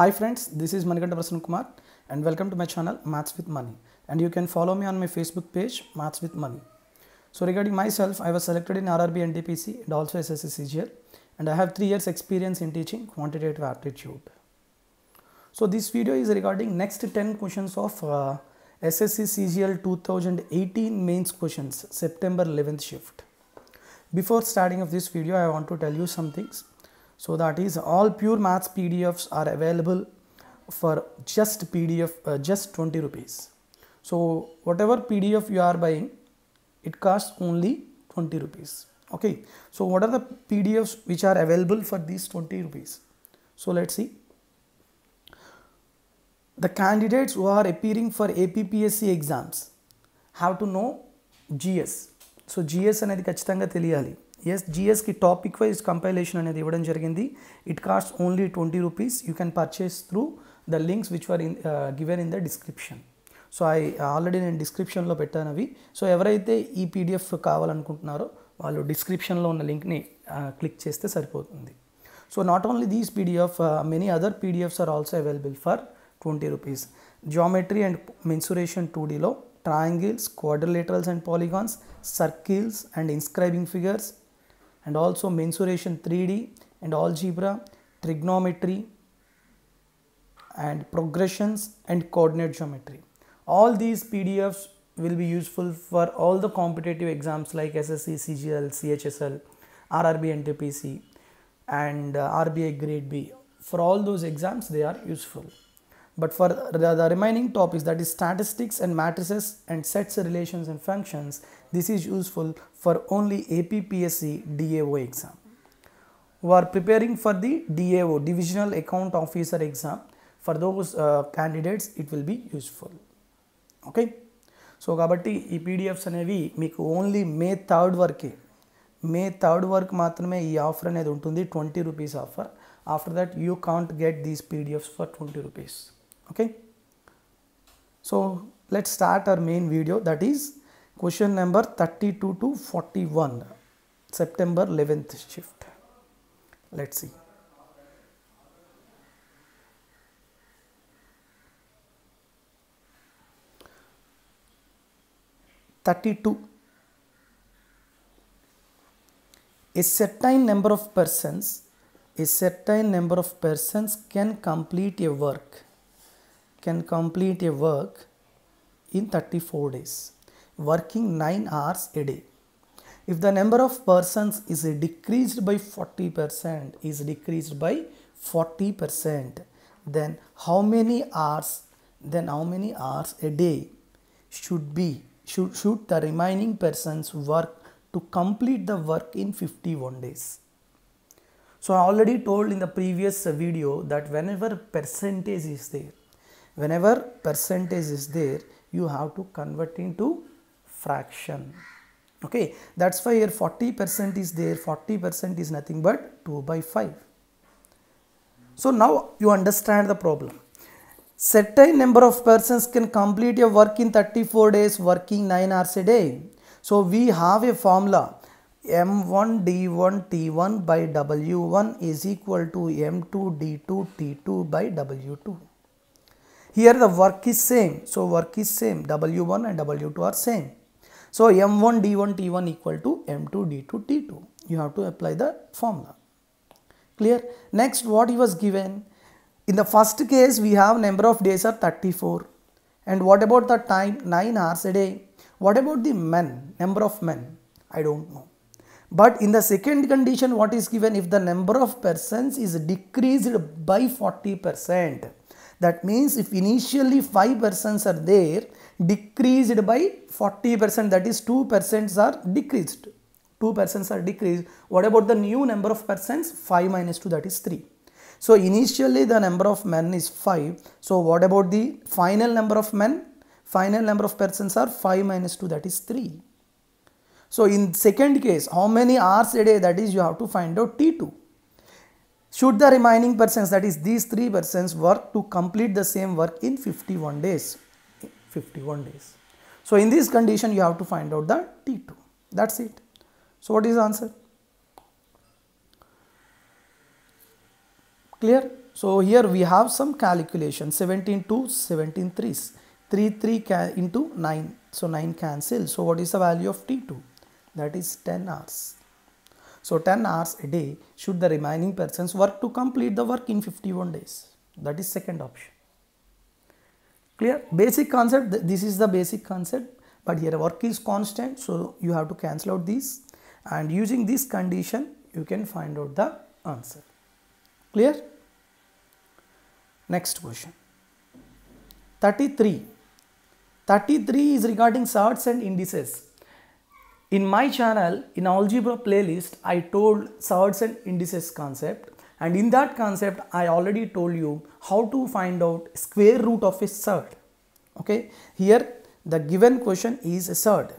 Hi friends, this is Manikanta Prasanna Kumar and welcome to my channel Maths with Money and you can follow me on my Facebook page Maths with Money. So regarding myself, I was selected in RRB and DPC and also SSC CGL and I have 3 years experience in teaching quantitative aptitude. So this video is regarding next 10 questions of uh, SSC CGL 2018 mains questions September 11th shift. Before starting of this video, I want to tell you some things so that is all pure maths pdfs are available for just pdf uh, just 20 rupees so whatever pdf you are buying it costs only 20 rupees okay so what are the pdfs which are available for these 20 rupees so let's see the candidates who are appearing for APPSC exams have to know GS. So GS అనేది ఖచ్చితంగా తెలియాలి yes జిఎస్కి topic wise compilation అనేది ఇవ్వడం జరిగింది it cost only twenty rupees you can purchase through the links which are in given in the description so I already నేను డిస్క్రిప్షన్లో పెట్టాను అవి సో ఎవరైతే ఈ పీడిఎఫ్ కావాలనుకుంటున్నారో వాళ్ళు డిస్క్రిప్షన్లో ఉన్న లింక్ని క్లిక్ uh, చేస్తే సరిపోతుంది so not only these PDF many other PDFs are also available for twenty rupees geometry and mensuration two డీలో triangles quadrilaterals and polygons circles and inscribing figures and also mensuration 3D and algebra, trigonometry and progressions and coordinate geometry. All these PDFs will be useful for all the competitive exams like SSC, CGL, CHSL, RRB NTPC, and uh, grade B. For all those exams they are useful. but for the the remaining topics that is statistics and matrices and sets relations and functions this is useful for only APPSC DAO exam who are preparing for the DAO divisional account officer exam for those uh, candidates it will be useful okay so కాబట్టి ఈ PDFs అనేవి మీకు only May third వరకే may 3rd work మాత్రమే ee offer anedi untundi 20 rupees offer after that you can't get these pdfs for 20 rupees okay so let's start our main video that is question number 32 to 41 September 11th shift let's see Thirty-two. A certain number of persons, a certain number of persons can complete a work can complete a work in 34 days, working 9 hours a day. If the number of persons is decreased by 40%, is decreased by 40%, then how many hours, then how many hours a day should be, should, should the remaining persons work to complete the work in 51 days. So I already told in the previous video that whenever percentage is there, whenever percentage is there you have to convert into fraction okay that's why here 40 percent is there 40 percent is nothing but 2 by 5 so now you understand the problem certain number of persons can complete your work in 34 days working 9 hours a day so we have a formula m1 d1 t1 by w1 is equal to m2 d2 t2 by w2 here the work is same. So work is same. W1 and W2 are same. So M1 D1 T1 equal to M2 D2 T2. You have to apply the formula. Clear? Next what he was given? In the first case we have number of days are 34. And what about the time? 9 hours a day. What about the men? Number of men? I don't know. But in the second condition what is given? If the number of persons is decreased by 40 percent that means if initially 5 persons are there, decreased by 40 percent, that is 2 persons are decreased. 2 persons are decreased. What about the new number of persons? 5 minus 2 that is 3. So initially the number of men is 5. So what about the final number of men? Final number of persons are 5 minus 2 that is 3. So in second case how many hours a day that is you have to find out T2 should the remaining persons that is these three persons work to complete the same work in 51 days 51 days so in this condition you have to find out the t2 that's it so what is the answer clear so here we have some calculation 17 to 17 threes 3 3 into 9 so 9 cancel so what is the value of t2 that is 10 hours so 10 hours a day should the remaining persons work to complete the work in 51 days. That is second option. Clear? Basic concept, this is the basic concept but here work is constant so you have to cancel out these and using this condition you can find out the answer. Clear? Next question. 33. 33 is regarding sorts and indices. In my channel, in algebra playlist, I told surds and indices concept and in that concept, I already told you how to find out square root of a surd. Okay, here the given question is a surd.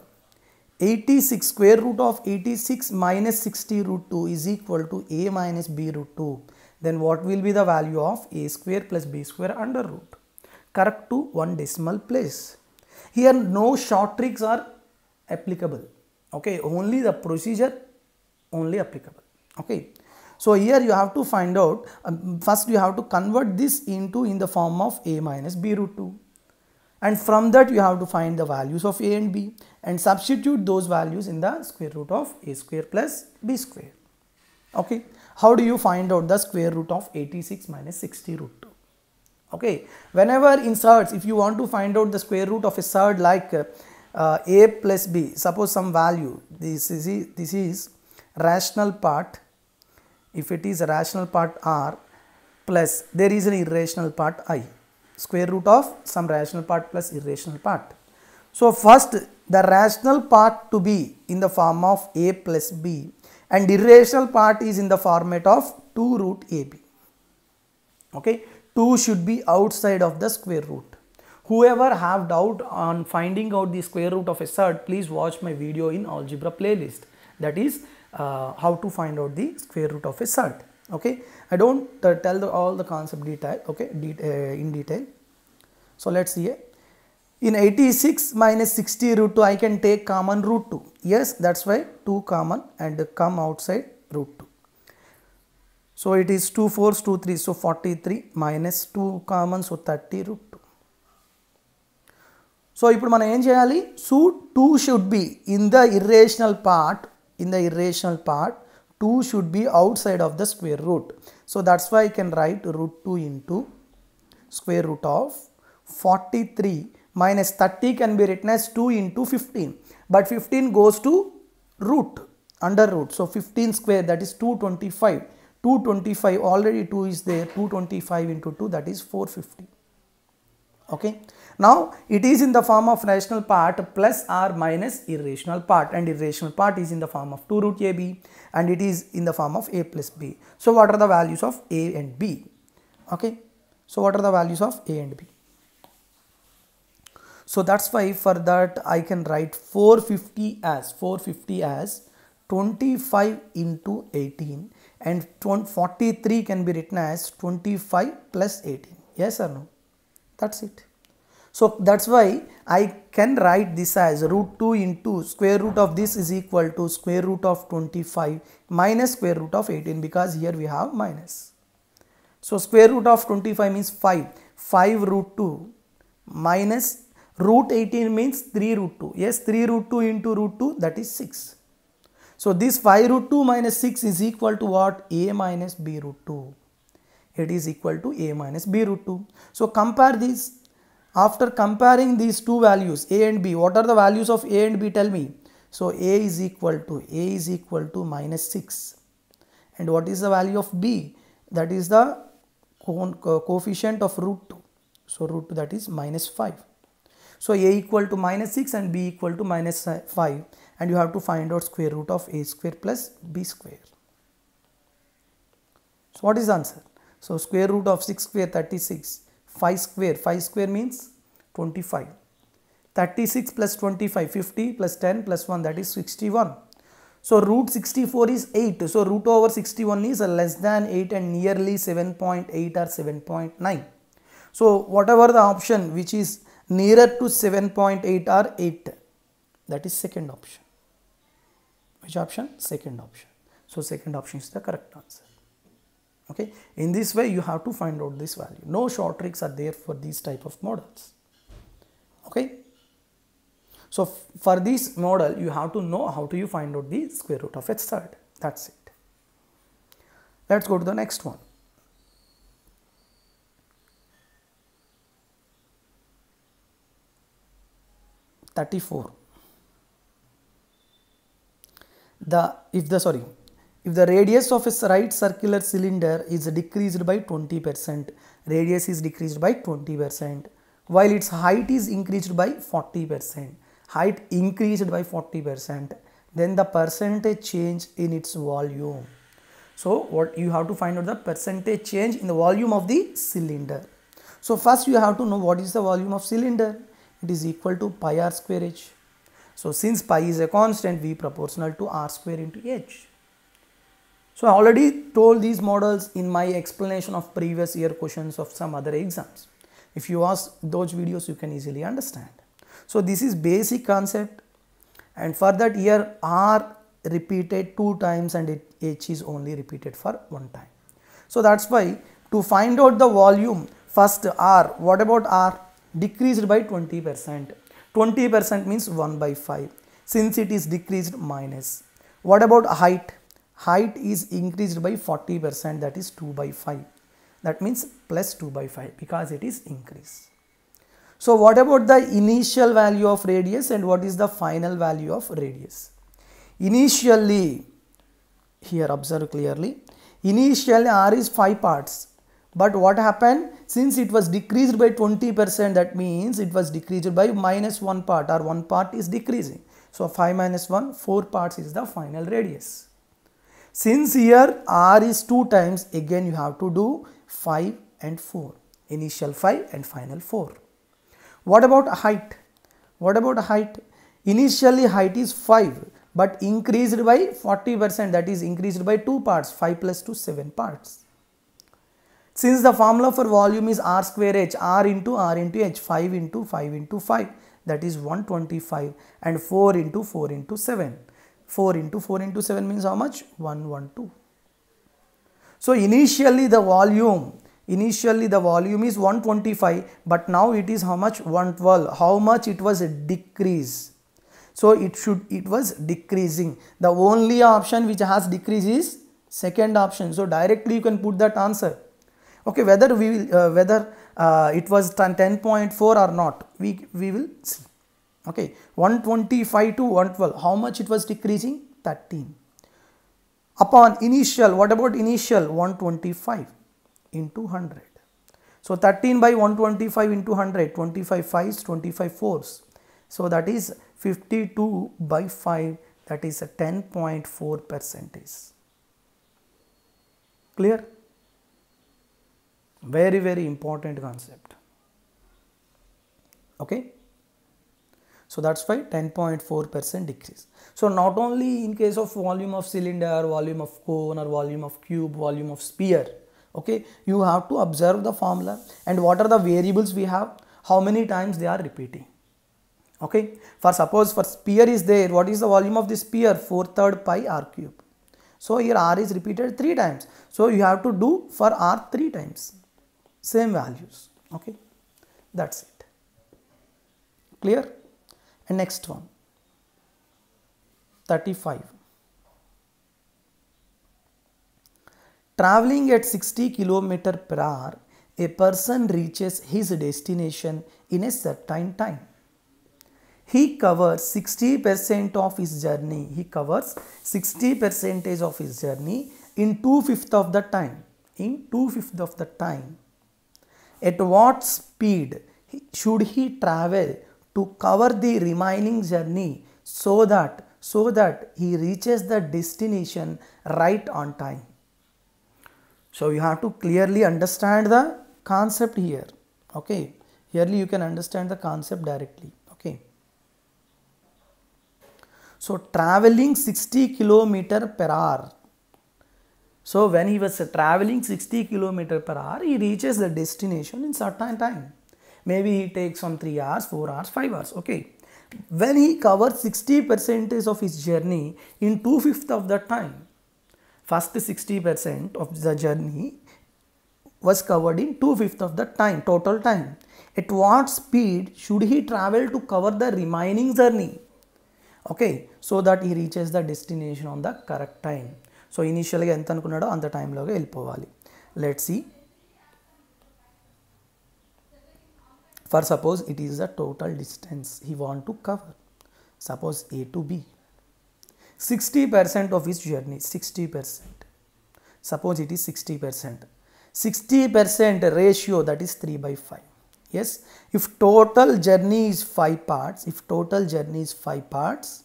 86 square root of 86 minus 60 root 2 is equal to a minus b root 2. Then what will be the value of a square plus b square under root? Correct to one decimal place. Here no short tricks are applicable okay only the procedure only applicable okay so here you have to find out um, first you have to convert this into in the form of a minus b root 2 and from that you have to find the values of a and b and substitute those values in the square root of a square plus b square okay how do you find out the square root of 86 minus 60 root 2 okay whenever in search if you want to find out the square root of a third like uh, uh, a plus b suppose some value this is this is rational part if it is rational part r plus there is an irrational part i square root of some rational part plus irrational part so first the rational part to be in the form of a plus b and irrational part is in the format of 2 root ab okay 2 should be outside of the square root Whoever have doubt on finding out the square root of a third, please watch my video in algebra playlist. That is uh, how to find out the square root of a third. Okay, I don't uh, tell the, all the concept detail. Okay, de uh, in detail. So let's see. In 86 minus 60 root 2, I can take common root 2. Yes, that's why 2 common and come outside root 2. So it is 2 4 2 3 so 43 minus 2 common so 30 root so ఇప్పుడు మనం ఏం చేయాలి so two should be in the irrational part in the irrational part two should be outside of the square root so that's why I can write root two into square root of forty three minus 30 can be written as 2 into 15 but 15 goes to root under root so 15 square that is 225 225 already 2 is there 225 into 2 that is 450 okay now it is in the form of rational part plus or minus irrational part and irrational part is in the form of 2 root ab and it is in the form of a plus b. So what are the values of a and b? Okay. So what are the values of a and b? So that's why for that I can write 450 as 450 as 25 into 18 and 43 can be written as 25 plus 18. Yes or no? That's it. So that's why I can write this as root 2 into square root of this is equal to square root of 25 minus square root of 18 because here we have minus. So square root of 25 means 5, 5 root 2 minus root 18 means 3 root 2. Yes 3 root 2 into root 2 that is 6. So this 5 root 2 minus 6 is equal to what? A minus B root 2 it is equal to a minus b root 2. So compare these. After comparing these two values a and b, what are the values of a and b tell me? So a is equal to a is equal to minus 6 and what is the value of b? That is the coefficient of root 2. So root 2 that is minus 5. So a equal to minus 6 and b equal to minus 5 and you have to find out square root of a square plus b square. So what is the answer? So square root of 6 square 36, 5 square, 5 square means 25. 36 plus 25, 50 plus 10 plus 1 that is 61. So root 64 is 8. So root over 61 is less than 8 and nearly 7.8 or 7.9. So whatever the option which is nearer to 7.8 or 8 that is second option. Which option? Second option. So second option is the correct answer okay in this way you have to find out this value no short tricks are there for these type of models okay so for this model you have to know how do you find out the square root of h third that's it let's go to the next one Thirty-four. The if the sorry if the radius of a right circular cylinder is decreased by 20%, radius is decreased by 20%, while its height is increased by 40%, height increased by 40%, then the percentage change in its volume. So what you have to find out the percentage change in the volume of the cylinder. So first you have to know what is the volume of cylinder. It is equal to pi r square h. So since pi is a constant, v proportional to r square into h. So I already told these models in my explanation of previous year questions of some other exams. If you ask those videos, you can easily understand. So this is basic concept and for that year R repeated two times and H is only repeated for one time. So that's why to find out the volume first R, what about R? Decreased by 20%. 20% means 1 by 5 since it is decreased minus. What about height? height is increased by 40% that is 2 by 5 that means plus 2 by 5 because it is increased. So what about the initial value of radius and what is the final value of radius? Initially, here observe clearly, initially R is 5 parts but what happened since it was decreased by 20% that means it was decreased by minus 1 part or 1 part is decreasing. So 5 minus 1, 4 parts is the final radius. Since here R is 2 times again you have to do 5 and 4. Initial 5 and final 4. What about height? What about height? Initially height is 5 but increased by 40 percent that is increased by 2 parts 5 plus 2 7 parts. Since the formula for volume is r square h r into r into h 5 into 5 into 5 that is 125 and 4 into 4 into 7. 4 into 4 into 7 means how much? 112. So initially the volume, initially the volume is 125 but now it is how much? 112. How much it was a decrease? So it should, it was decreasing. The only option which has decrease is second option. So directly you can put that answer. Okay, whether we will, uh, whether uh, it was 10.4 or not, we, we will see okay 125 to 112 how much it was decreasing 13 upon initial what about initial 125 into 100 so 13 by 125 into 100 25 5s 25 4s so that is 52 by 5 that is a 10.4 percentage clear very very important concept okay so that's why 10.4% decrease. So not only in case of volume of cylinder, volume of cone or volume of cube, volume of sphere, okay, you have to observe the formula and what are the variables we have, how many times they are repeating. Okay, for suppose for sphere is there, what is the volume of the sphere? 4 third pi r cube. So here r is repeated 3 times. So you have to do for r 3 times, same values, okay, that's it, clear? and next one 35 traveling at 60 km per hour a person reaches his destination in a certain time he covers 60% of his journey he covers 60 percentage of his journey in two-fifth of the time in two-fifth of the time at what speed should he travel to cover the remaining journey so that so that he reaches the destination right on time so you have to clearly understand the concept here okay here you can understand the concept directly okay so traveling 60 kilometer per hour so when he was traveling 60 kilometer per hour he reaches the destination in certain time Maybe he takes some 3 hours, 4 hours, 5 hours. Okay. When he covers 60 percentage of his journey in 2 fifth of the time, first 60 percent of the journey was covered in 2 fifth of the time, total time. At what speed should he travel to cover the remaining journey? Okay, so that he reaches the destination on the correct time. So ఇనీషియల్గా ఎంత అనుకున్నాడో అంత టైంలోగా వెళ్ళిపోవాలి let see For suppose it is the total distance he want to cover. Suppose A to B. 60% of his journey, 60%. Suppose it is 60%. 60% ratio that is 3 by 5. Yes, if total journey is 5 parts, if total journey is 5 parts,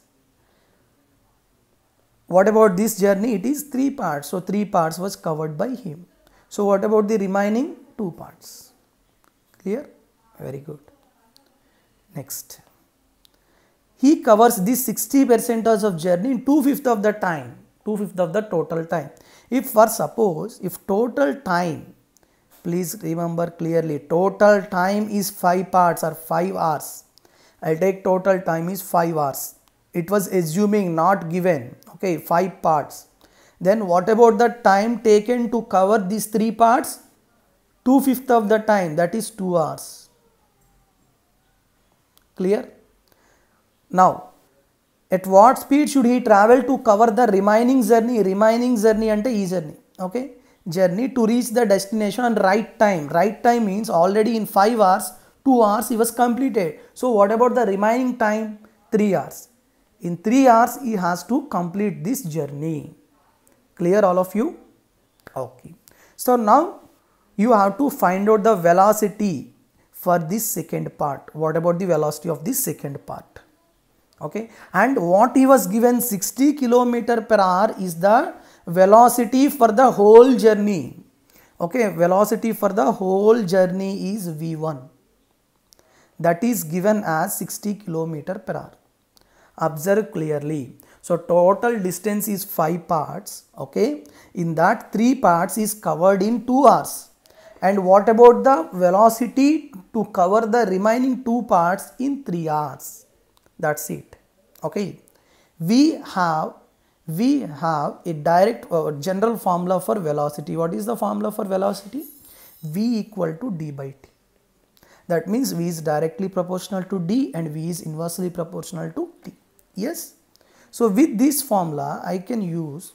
what about this journey? It is 3 parts. So, 3 parts was covered by him. So, what about the remaining 2 parts? Clear? very good. Next, he covers this 60 percentage of journey in 2 fifth of the time, 2 fifth of the total time. If for suppose, if total time, please remember clearly, total time is 5 parts or 5 hours. I take total time is 5 hours. It was assuming not given, okay, 5 parts. Then what about the time taken to cover these 3 parts? 2 fifth of the time that is 2 hours Clear? Now, at what speed should he travel to cover the remaining journey? Remaining journey and e journey. Okay? Journey to reach the destination on right time. Right time means already in 5 hours, 2 hours he was completed. So what about the remaining time? 3 hours. In 3 hours he has to complete this journey. Clear all of you? Okay. So now you have to find out the velocity for this second part. What about the velocity of this second part? Okay, and what he was given 60 kilometer per hour is the velocity for the whole journey. Okay, velocity for the whole journey is V1 that is given as 60 kilometer per hour. Observe clearly. So total distance is 5 parts. Okay, in that 3 parts is covered in 2 hours and what about the velocity to cover the remaining two parts in 3 hours that's it okay we have we have a direct uh, general formula for velocity what is the formula for velocity v equal to d by t that means v is directly proportional to d and v is inversely proportional to t yes so with this formula i can use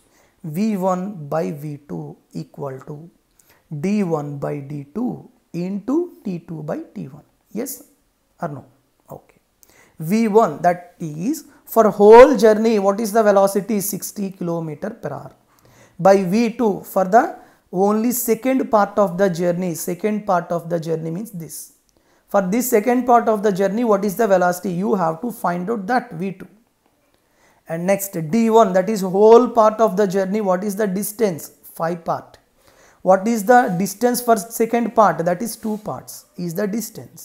v1 by v2 equal to d1 by d2 into t2 by t1. Yes or no? Okay. v1 that is for whole journey what is the velocity 60 kilometer per hour. By v2 for the only second part of the journey second part of the journey means this. For this second part of the journey what is the velocity you have to find out that v2 and next d1 that is whole part of the journey what is the distance 5 part what is the distance for second part that is two parts is the distance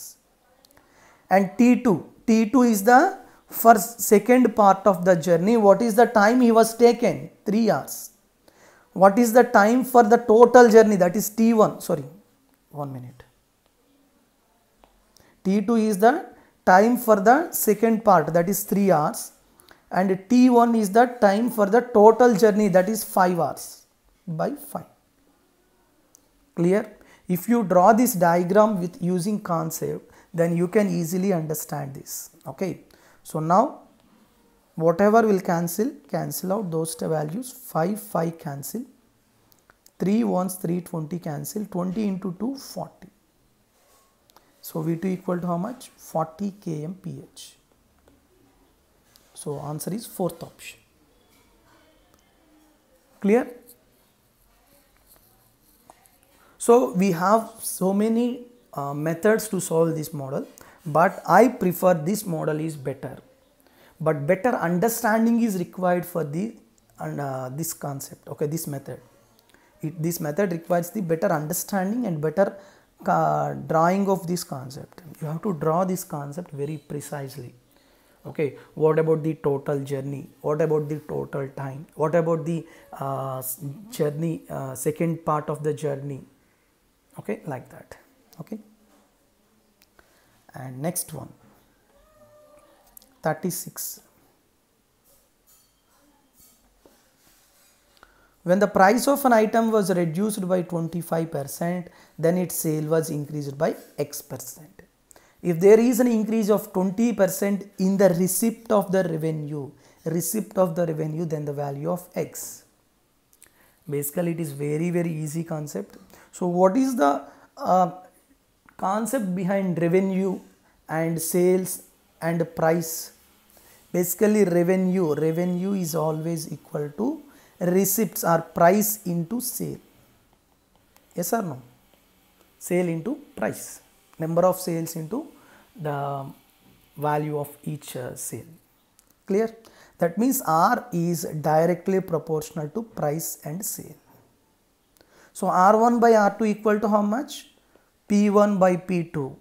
and t2 t2 is the first second part of the journey what is the time he was taken 3 hours what is the time for the total journey that is t1 sorry 1 minute t2 is the time for the second part that is 3 hours and t1 is the time for the total journey that is 5 hours by 5 Clear? If you draw this diagram with using concept, then you can easily understand this. Okay. So now whatever will cancel, cancel out those values. 5, 5 cancel. 3 ones, 3, 20 cancel. 20 into 2, 40. So V2 equal to how much? 40 kmph. So answer is fourth option. Clear? So we have so many uh, methods to solve this model but I prefer this model is better. But better understanding is required for the and uh, this concept okay this method it, this method requires the better understanding and better uh, drawing of this concept you have to draw this concept very precisely okay what about the total journey what about the total time what about the uh, journey uh, second part of the journey okay like that okay and next one 36 when the price of an item was reduced by 25% then its sale was increased by x percent if there is an increase of 20% in the receipt of the revenue receipt of the revenue then the value of x basically it is very very easy concept so what is the uh, concept behind revenue and sales and price basically revenue revenue is always equal to receipts or price into sale yes or no sale into price number of sales into the value of each uh, sale clear that means R is directly proportional to price and sale. So R1 by R2 equal to how much? P1 by P2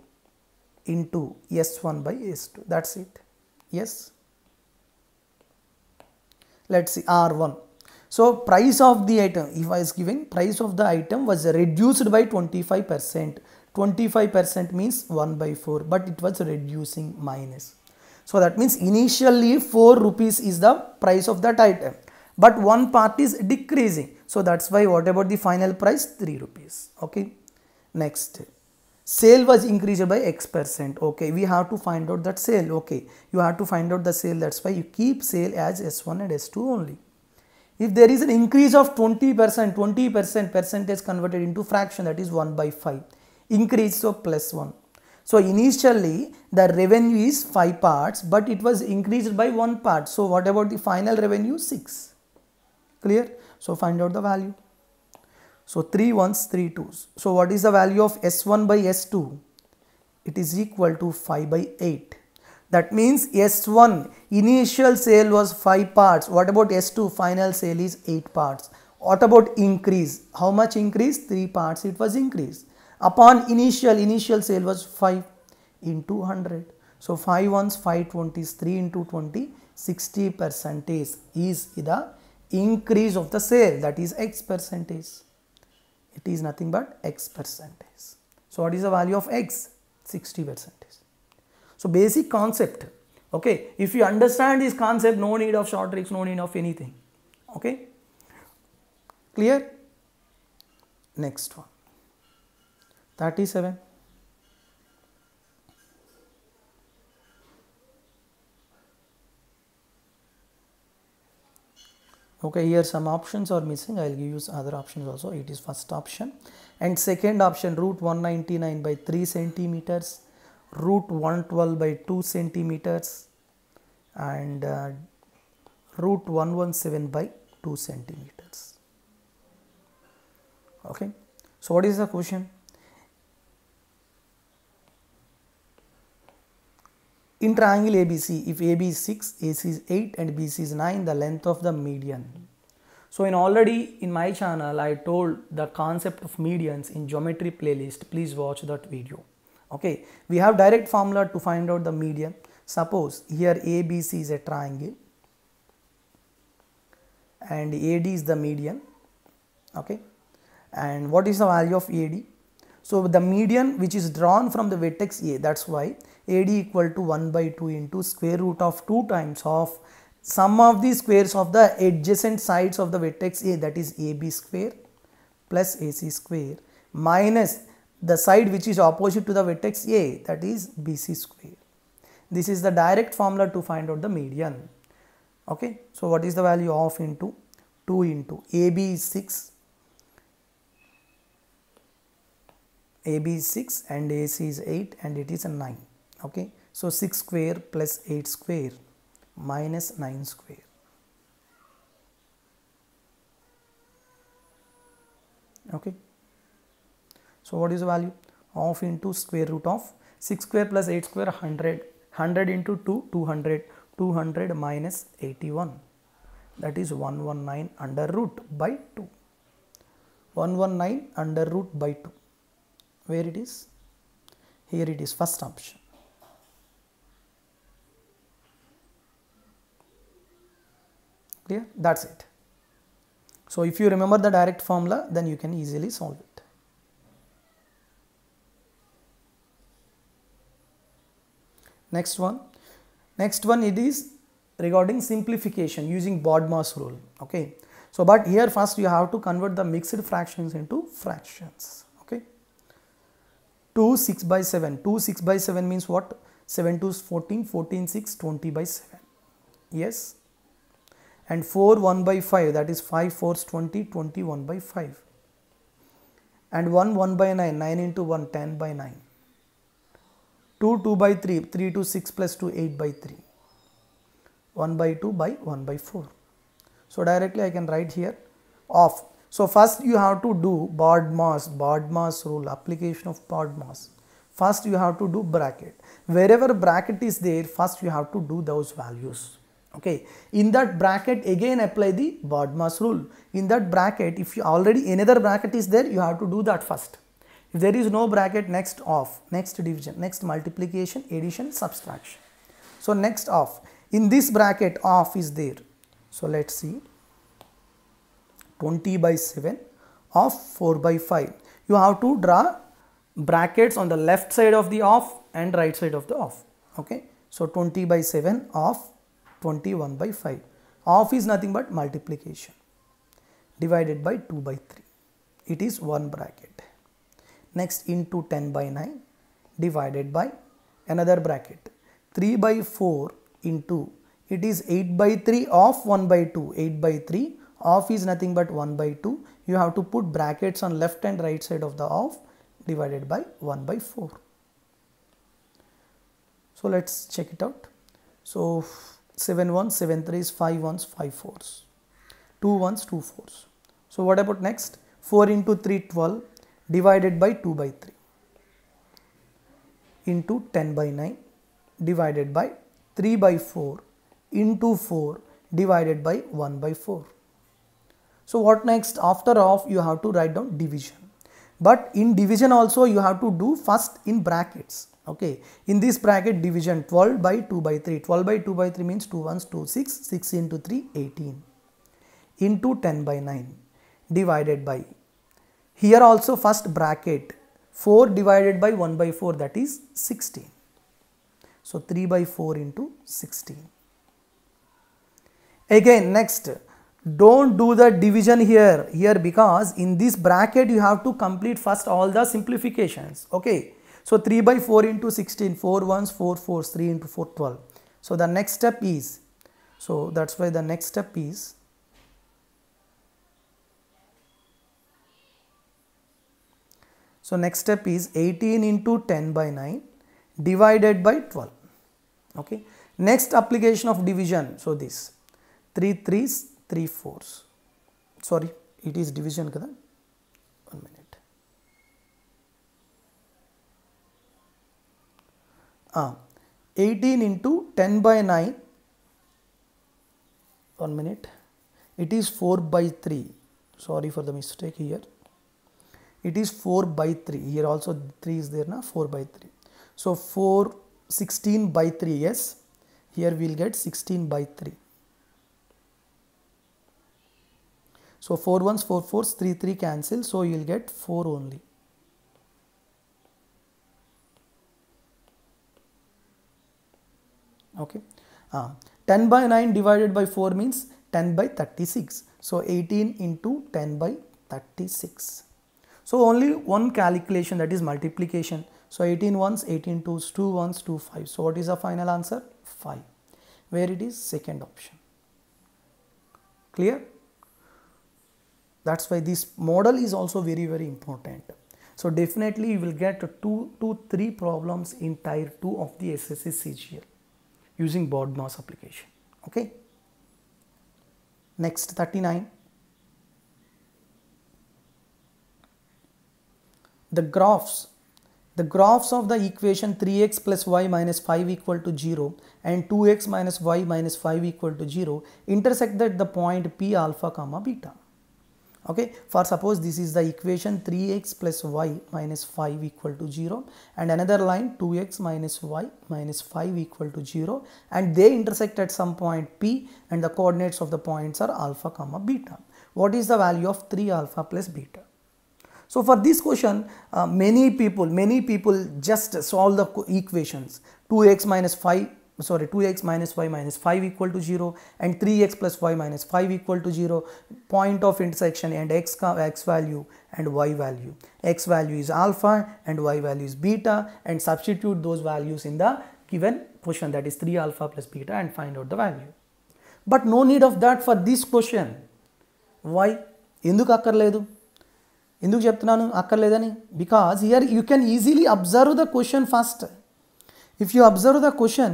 into S1 by S2. That's it. Yes. Let's see R1. So price of the item, if I was giving price of the item was reduced by 25%. 25% means 1 by 4 but it was reducing minus. So that means initially 4 rupees is the price of that item. But one part is decreasing. So that's why what about the final price? 3 rupees. Okay. Next. Sale was increased by X percent. Okay. We have to find out that sale. Okay. You have to find out the sale. That's why you keep sale as S1 and S2 only. If there is an increase of 20%, 20% percentage converted into fraction that is 1 by 5. Increase so plus 1. So initially the revenue is 5 parts but it was increased by 1 part. So what about the final revenue? 6. Clear? So find out the value. So 3 ones, 3 twos. So what is the value of S1 by S2? It is equal to 5 by 8. That means S1 initial sale was 5 parts. What about S2 final sale is 8 parts. What about increase? How much increase? 3 parts it was increased upon initial, initial sale was 5 into 100. So 5 ones, 5 is 3 into 20, 60 percentage is the increase of the sale that is x percentage. It is nothing but x percentage. So what is the value of x? 60 percentage. So basic concept. Okay, if you understand this concept, no need of short tricks, no need of anything. Okay, clear? Next one. 37 okay here some options are missing i will give you other options also it is first option and second option root 199 by 3 centimeters root 112 by 2 centimeters and uh, root 117 by 2 centimeters okay so what is the question In triangle ABC, if AB is 6, AC is 8 and BC is 9, the length of the median. So in already in my channel, I told the concept of medians in geometry playlist. Please watch that video. Okay, we have direct formula to find out the median. Suppose here ABC is a triangle and AD is the median. Okay, and what is the value of AD? So the median which is drawn from the vertex A, that's why AD equal to 1 by 2 into square root of 2 times of sum of the squares of the adjacent sides of the vertex A that is AB square plus AC square minus the side which is opposite to the vertex A that is BC square. This is the direct formula to find out the median. Okay, so what is the value of into 2 into AB is 6 AB is 6 and AC is 8 and it is a 9 okay so 6 square plus 8 square minus 9 square okay so what is the value of into square root of 6 square plus 8 square 100 100 into 2 200 200 minus 81 that is 119 under root by 2 119 under root by 2 where it is here it is first option clear that's it so if you remember the direct formula then you can easily solve it next one next one it is regarding simplification using BODMAS rule okay so but here first you have to convert the mixed fractions into fractions okay 2 6 by 7 2 6 by 7 means what 7 to 14 14 6 20 by 7 yes and 4 1 by 5 that is 5 4 20 21 by 5 and 1 1 by 9 9 into 1 10 by 9 2 2 by 3 3 to 6 plus 2 8 by 3 1 by 2 by 1 by 4 so directly I can write here off so first you have to do BODMAS BODMAS rule application of BODMAS first you have to do bracket wherever bracket is there first you have to do those values okay in that bracket again apply the BODMAS rule in that bracket if you already another bracket is there you have to do that first if there is no bracket next off next division next multiplication addition subtraction so next off in this bracket off is there so let's see 20 by 7 of 4 by 5 you have to draw brackets on the left side of the off and right side of the off okay so 20 by 7 of 21 by 5. Off is nothing but multiplication divided by 2 by 3. It is one bracket. Next into 10 by 9 divided by another bracket. 3 by 4 into it is 8 by 3 of 1 by 2. 8 by 3 off is nothing but 1 by 2. You have to put brackets on left and right side of the off divided by 1 by 4. So let's check it out. So 7 ones, 7 threes, 5 ones, 5 fours. 2 ones, 2 fours. So what about next? 4 into 3, 12 divided by 2 by 3 into 10 by 9 divided by 3 by 4 into 4 divided by 1 by 4. So what next? After off you have to write down division. But in division also you have to do first in brackets okay in this bracket division 12 by 2 by 3 12 by 2 by 3 means 2 ones 2 6 6 into 3 18 into 10 by 9 divided by here also first bracket 4 divided by 1 by 4 that is 16 so 3 by 4 into 16 again next don't do the division here here because in this bracket you have to complete first all the simplifications okay so 3 by 4 into 16, 4 ones, 4 fours, 3 into 4, 12. So the next step is, so that's why the next step is, so next step is 18 into 10 by 9 divided by 12. Okay. Next application of division, so this 3 threes, 3 fours. Sorry, it is division. Kada. Ah, 18 into 10 by 9. One minute. It is 4 by 3. Sorry for the mistake here. It is 4 by 3. Here also 3 is there now. 4 by 3. So 4 16 by 3. Yes. Here we will get 16 by 3. So 4 ones, 4 4 3 3 cancel. So you will get 4 only. okay uh, 10 by 9 divided by 4 means 10 by 36 so 18 into 10 by 36 so only one calculation that is multiplication so 18 ones 18 twos 2 ones 2 5 so what is the final answer 5 where it is second option clear that's why this model is also very very important so definitely you will get two to three problems in tier 2 of the SSC CGL using board mass application. Okay. Next 39. The graphs the graphs of the equation 3x plus y minus 5 equal to 0 and 2x minus y minus 5 equal to 0 intersect at the point p alpha comma beta okay for suppose this is the equation 3x plus y minus 5 equal to 0 and another line 2x minus y minus 5 equal to 0 and they intersect at some point p and the coordinates of the points are alpha comma beta what is the value of 3 alpha plus beta so for this question, uh, many people, many people just solve the equations 2x minus 5 sorry 2x minus y minus 5 equal to 0 and 3x plus y minus 5 equal to 0 point of intersection and x, x value and y value x value is alpha and y value is beta and substitute those values in the given question that is 3 alpha plus beta and find out the value but no need of that for this question why ఎందుకు అక్కర్లేదు ఎందుకు చెప్తున్నాను అక్కర్లేదని because here you can easily observe the question first if you observe the question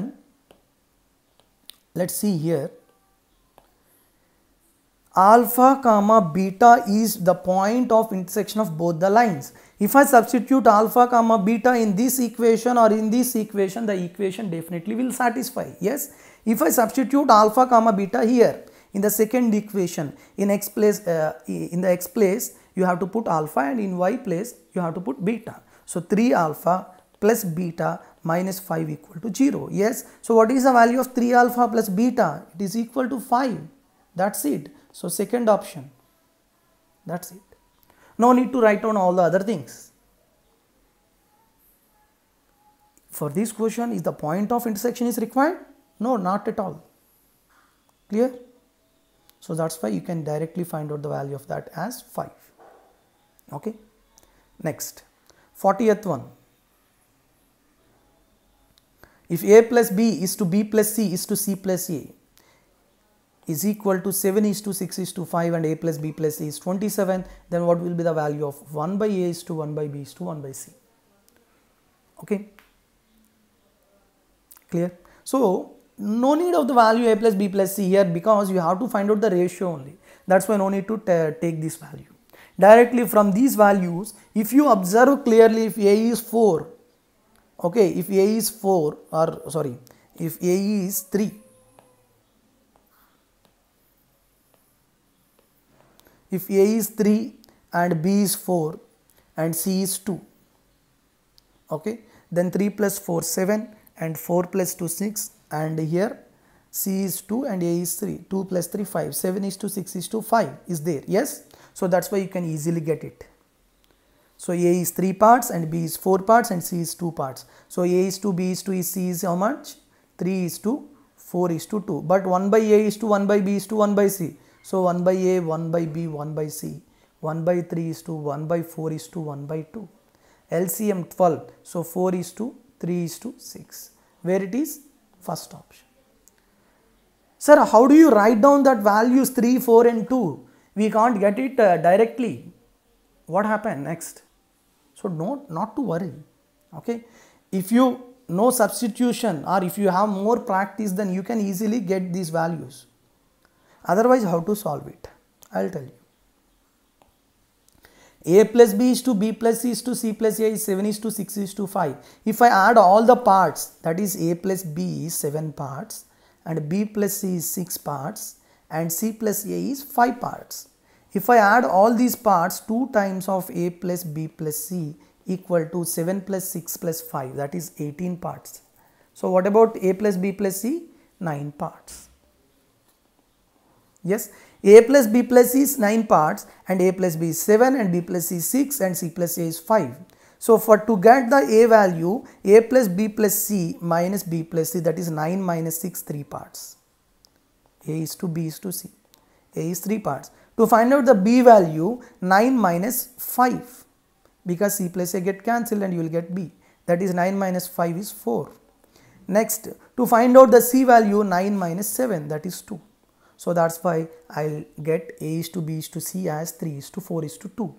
let's see here alpha comma beta is the point of intersection of both the lines if i substitute alpha comma beta in this equation or in this equation the equation definitely will satisfy yes if i substitute alpha comma beta here in the second equation in x place uh, in the x place you have to put alpha and in y place you have to put beta so 3 alpha plus beta minus 5 equal to 0. Yes. So what is the value of 3 alpha plus beta? It is equal to 5. That's it. So second option. That's it. No need to write down all the other things. For this question, is the point of intersection is required? No, not at all. Clear? So that's why you can directly find out the value of that as 5. Okay. Next, 40th one. If A plus B is to B plus C is to C plus A is equal to 7 is to 6 is to 5 and A plus B plus C is 27, then what will be the value of 1 by A is to 1 by B is to 1 by C. Okay. Clear? So, no need of the value A plus B plus C here because you have to find out the ratio only. That's why no need to take this value. Directly from these values, if you observe clearly if A is 4 okay if a is 4 or sorry if a is 3 if a is 3 and b is 4 and c is 2 okay then 3 plus 4 7 and 4 plus 2 6 and here c is 2 and a is 3 2 plus 3 5 7 is to 6 is to 5 is there yes so that's why you can easily get it so A is 3 parts and B is 4 parts and C is 2 parts. So A is 2, B is 2, C is how much? 3 is 2, 4 is two, 2. But 1 by A is two, 1 by B is two, 1 by C. So 1 by A, 1 by B, 1 by C. 1 by 3 is two, 1 by 4 is two, 1 by 2. LCM 12. So 4 is to 3 is to 6. Where it is? First option. Sir, how do you write down that values 3, 4 and 2? We can't get it uh, directly. What happened next? So not, not to worry. Okay. If you know substitution or if you have more practice then you can easily get these values. Otherwise how to solve it? I will tell you. A plus B is to B plus C is to C plus A is 7 is to 6 is to 5. If I add all the parts that is A plus B is 7 parts and B plus C is 6 parts and C plus A is 5 parts. If I add all these parts 2 times of a plus b plus c equal to 7 plus 6 plus 5 that is 18 parts. So what about a plus b plus c? 9 parts. Yes, a plus b plus c is 9 parts and a plus b is 7 and b plus c is 6 and c plus a is 5. So for to get the a value a plus b plus c minus b plus c that is 9 minus 6 3 parts. a is to b is to c. a is 3 parts. To find out the b value, 9 minus 5 because c plus a get cancelled and you will get b. That is 9 minus 5 is 4. Next, to find out the c value, 9 minus 7 that is 2. So that's why I'll get a is to b is to c as 3 is to 4 is to 2.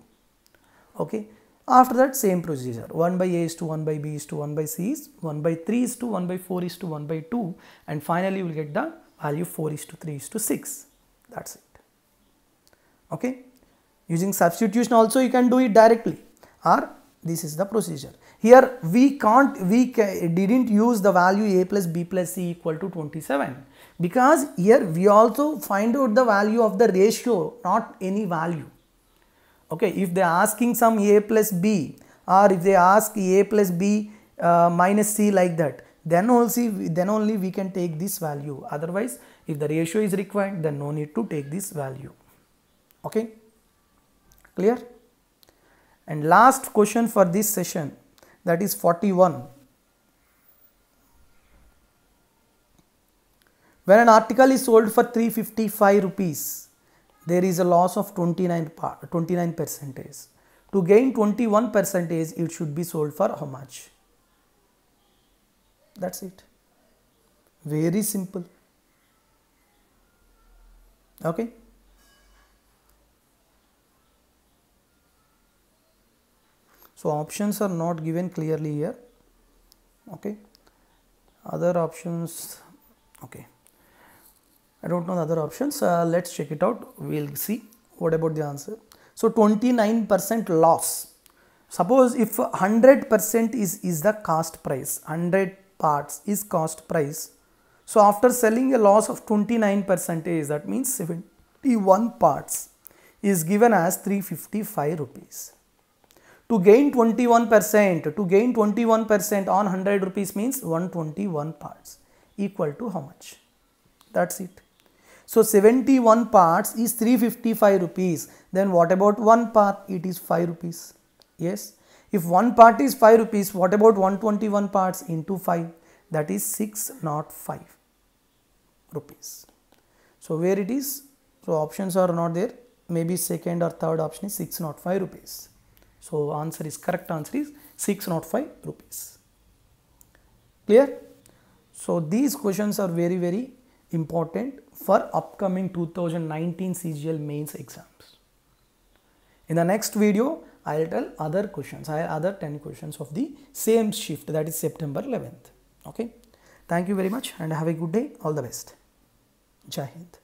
Okay. After that same procedure 1 by a is to 1 by b is to 1 by c is 1 by 3 is to 1 by 4 is to 1 by 2 and finally you will get the value 4 is to 3 is to 6. That's it okay using substitution also you can do it directly or this is the procedure here we can't we didn't use the value a plus b plus c equal to 27 because here we also find out the value of the ratio not any value okay if they are asking some a plus b or if they ask a plus b uh, minus c like that then only then only we can take this value otherwise if the ratio is required then no need to take this value okay clear and last question for this session that is 41 when an article is sold for 355 rupees there is a loss of 29 29 percentage to gain 21 percentage it should be sold for how much that's it very simple okay so options are not given clearly here okay other options okay I don't know the other options uh, let's check it out we'll see what about the answer so 29% loss suppose if 100% is is the cost price 100 parts is cost price so after selling a loss of 29% that means 71 parts is given as 355 rupees to gain 21% to gain 21% on 100 rupees means 121 parts equal to how much that's it so 71 parts is 355 rupees then what about one part it is 5 rupees yes if one part is 5 rupees what about 121 parts into 5 that is 6 not 5 rupees so where it is so options are not there maybe second or third option is 6 not 5 rupees so answer is correct answer is 605 rupees. Clear? So these questions are very very important for upcoming 2019 CGL mains exams. In the next video, I will tell other questions, I other 10 questions of the same shift that is September 11th. Okay. Thank you very much and have a good day. All the best. Jai Hind.